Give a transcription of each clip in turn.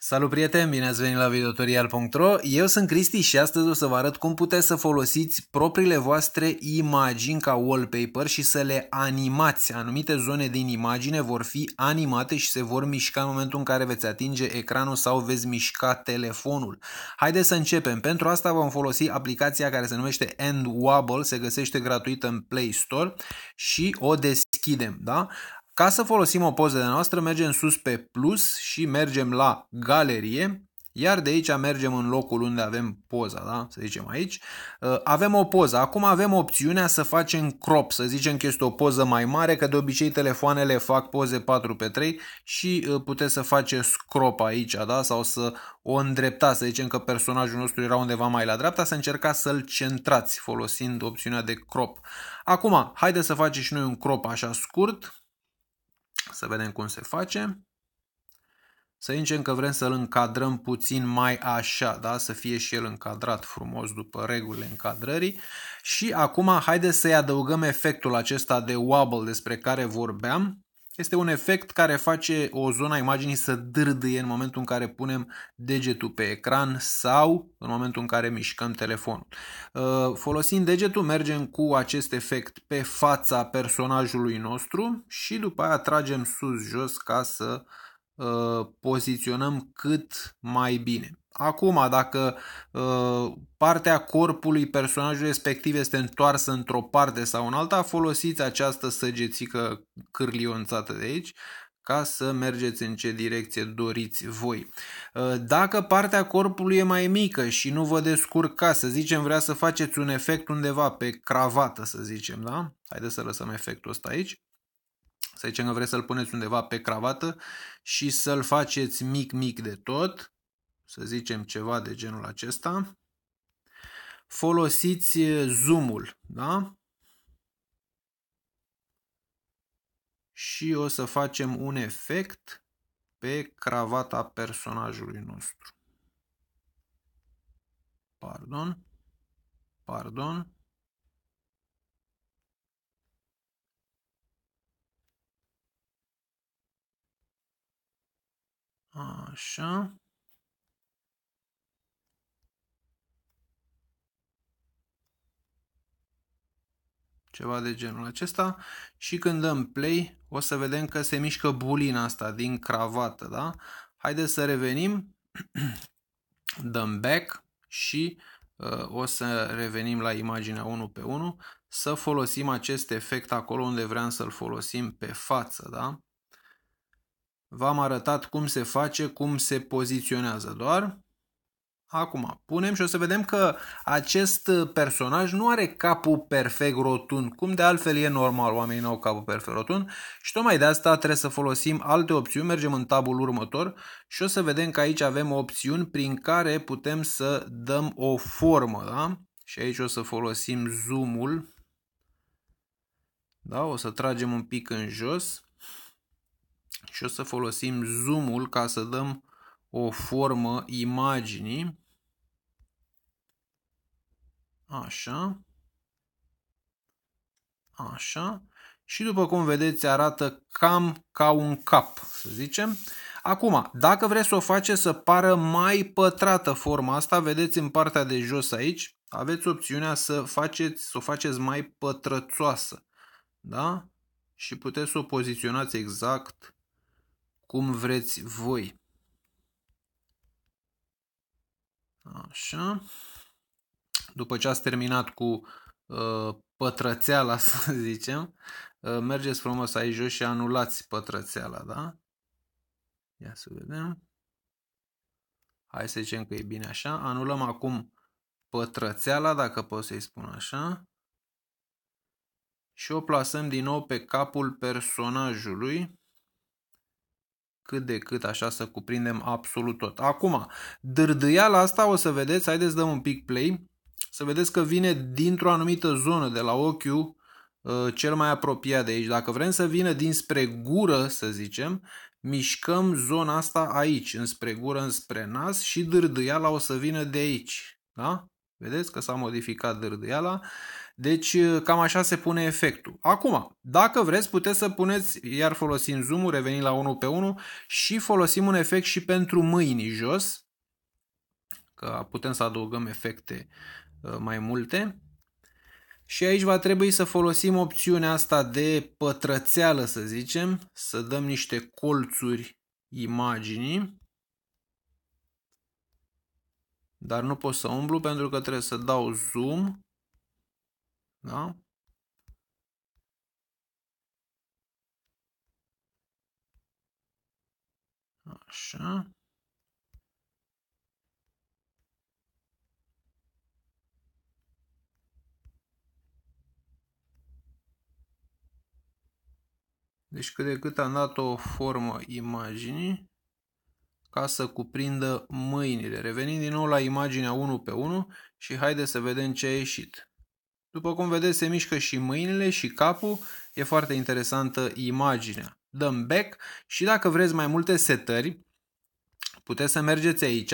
Salut prieteni, bine ați venit la videotorial.ro Eu sunt Cristi și astăzi o să vă arăt cum puteți să folosiți propriile voastre imagini ca wallpaper și să le animați. Anumite zone din imagine vor fi animate și se vor mișca în momentul în care veți atinge ecranul sau veți mișca telefonul. Haideți să începem. Pentru asta vom folosi aplicația care se numește Endwobble, se găsește gratuit în Play Store și o deschidem. Da? Ca să folosim o poză de noastră, mergem sus pe plus și mergem la galerie, iar de aici mergem în locul unde avem poza, da? să zicem aici. Uh, avem o poză. Acum avem opțiunea să facem crop, să zicem că este o poză mai mare, că de obicei telefoanele fac poze 4x3 și uh, puteți să faceți crop aici da? sau să o îndreptați, să zicem că personajul nostru era undeva mai la dreapta, să încercați să-l centrați folosind opțiunea de crop. Acum, haideți să facem și noi un crop așa scurt, să vedem cum se face. Să zicem că vrem să-l încadrăm puțin mai așa, da? să fie și el încadrat frumos după regulile încadrării. Și acum haideți să-i adăugăm efectul acesta de wobble despre care vorbeam. Este un efect care face o zonă a imaginii să dârdâie în momentul în care punem degetul pe ecran sau în momentul în care mișcăm telefonul. Uh, folosind degetul mergem cu acest efect pe fața personajului nostru și după aia tragem sus-jos ca să uh, poziționăm cât mai bine. Acum, dacă uh, partea corpului personajului respectiv este întoarsă într-o parte sau în alta, folosiți această săgețică cârlionțată de aici ca să mergeți în ce direcție doriți voi. Uh, dacă partea corpului e mai mică și nu vă descurcați, să zicem vrea să faceți un efect undeva pe cravată, să zicem, da? Haideți să lăsăm efectul ăsta aici. Să zicem că vreți să-l puneți undeva pe cravată și să-l faceți mic, mic de tot să zicem ceva de genul acesta, folosiți eh, zoom-ul, da? Și o să facem un efect pe cravata personajului nostru. Pardon, pardon. Așa. ceva de genul acesta și când dăm play o să vedem că se mișcă bulina asta din cravată, da? Haideți să revenim, dăm back și uh, o să revenim la imaginea 1 pe 1 să folosim acest efect acolo unde vreau să-l folosim pe față, da? V-am arătat cum se face, cum se poziționează doar. Acum, punem și o să vedem că acest uh, personaj nu are capul perfect rotund, cum de altfel e normal, oamenii nu au capul perfect rotund și tocmai de asta trebuie să folosim alte opțiuni, mergem în tabul următor și o să vedem că aici avem opțiuni prin care putem să dăm o formă, da? Și aici o să folosim zoom-ul, da? O să tragem un pic în jos și o să folosim zoom-ul ca să dăm o formă imaginii. Așa. Așa. Și după cum vedeți arată cam ca un cap, să zicem. Acum, dacă vreți să o faceți să pară mai pătrată forma asta, vedeți în partea de jos aici, aveți opțiunea să, faceți, să o faceți mai pătrățoasă. Da? Și puteți să o poziționați exact cum vreți voi. Așa. După ce ați terminat cu uh, pătrățeala, să zicem, uh, mergeți frumos aici jos și anulați pătrățeala, da? Ia să vedem. Hai să zicem că e bine așa. Anulăm acum pătrățeala, dacă pot să-i spun așa. Și o plasăm din nou pe capul personajului cât de cât așa să cuprindem absolut tot. Acum, dârdâiala asta o să vedeți, haideți dăm un pic play, să vedeți că vine dintr-o anumită zonă de la ochiul uh, cel mai apropiat de aici. Dacă vrem să vină dinspre gură, să zicem, mișcăm zona asta aici, înspre gură, înspre nas și dârdâiala o să vină de aici. Da? Vedeți că s-a modificat dârdâiala. Deci cam așa se pune efectul. Acum, dacă vreți, puteți să puneți, iar folosim zoom-ul, revenim la 1 pe 1 și folosim un efect și pentru mâini jos, că putem să adăugăm efecte uh, mai multe. Și aici va trebui să folosim opțiunea asta de pătrățeală, să zicem, să dăm niște colțuri imaginii dar nu pot să umblu pentru că trebuie să dau zoom. Da? Așa. Deci cât de cât am dat o formă imaginii ca să cuprindă mâinile. Revenim din nou la imaginea 1 pe 1 și haide să vedem ce a ieșit. După cum vedeți, se mișcă și mâinile și capul. E foarte interesantă imaginea. Dăm back și dacă vreți mai multe setări, puteți să mergeți aici,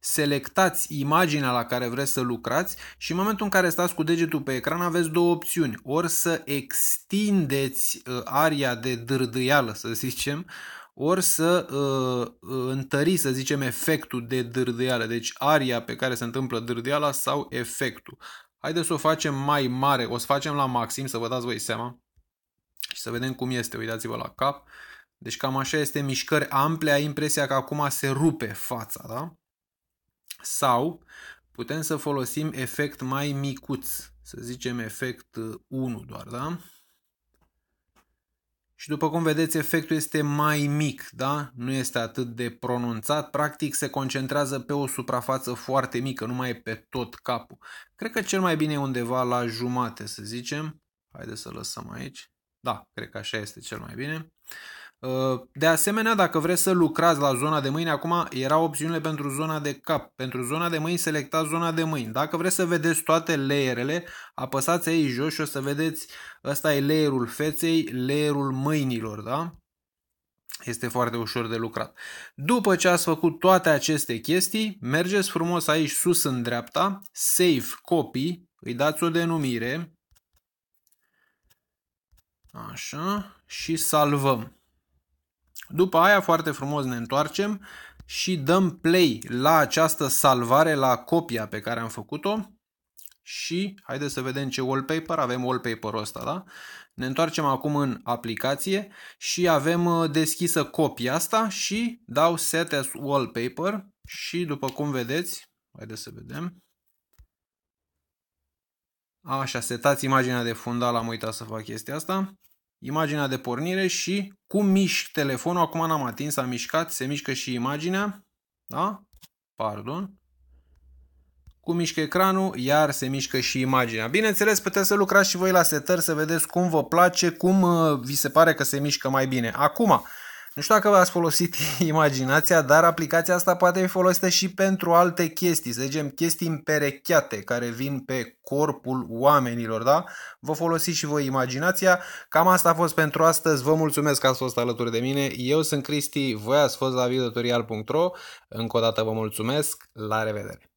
selectați imaginea la care vreți să lucrați și în momentul în care stați cu degetul pe ecran aveți două opțiuni. Ori să extindeți uh, aria de dârdâială, să zicem, ori să uh, uh, întări, să zicem, efectul de dârdeală, deci aria pe care se întâmplă dârdeala sau efectul. Haideți să o facem mai mare, o să facem la maxim, să vă dați voi seama și să vedem cum este, uitați-vă la cap. Deci cam așa este mișcări ample, ai impresia că acum se rupe fața, da? Sau putem să folosim efect mai micuț, să zicem efect 1 uh, doar, da? și după cum vedeți efectul este mai mic, da? nu este atât de pronunțat, practic se concentrează pe o suprafață foarte mică, nu mai e pe tot capul. Cred că cel mai bine e undeva la jumate să zicem, haideți să lăsăm aici, da, cred că așa este cel mai bine. Uh, Ă, de asemenea, dacă vreți să lucrați la zona de mâini, acum era opțiune pentru zona de cap. Pentru zona de mâini, selectați zona de mâini. Dacă vreți să vedeți toate layerele, apăsați aici jos și o să vedeți, ăsta e layerul feței, layerul mâinilor, da? Este foarte ușor de lucrat. După ce ați făcut toate aceste chestii, mergeți frumos aici sus în dreapta, Save Copy, îi dați o denumire, așa, și salvăm. După aia, foarte frumos, ne întoarcem și dăm play la această salvare, la copia pe care am făcut-o și haideți să vedem ce wallpaper, avem wallpaper-ul ăsta, da? Ne întoarcem acum în aplicație și avem uh, deschisă copia asta și dau set as wallpaper și după cum vedeți, haideți să vedem, Așa, setați imaginea de fundal, am uitat să fac chestia asta imaginea de pornire și cum mișc telefonul. Acum n-am atins, a mișcat, se mișcă și imaginea. Da? Pardon. Cum mișcă ecranul, iar se mișcă și imaginea. Bineînțeles, puteți să lucrați și voi la setări, să vedeți cum vă place, cum uh, vi se pare că se mișcă mai bine. Acum, nu știu dacă v-ați folosit imaginația, dar aplicația asta poate fi folosită și pentru alte chestii, să zicem chestii împerecheate care vin pe corpul oamenilor, da? Vă folosiți și voi imaginația. Cam asta a fost pentru astăzi. Vă mulțumesc că ați fost alături de mine. Eu sunt Cristi, voi ați fost la videotutorial.ro. Încă o dată vă mulțumesc. La revedere!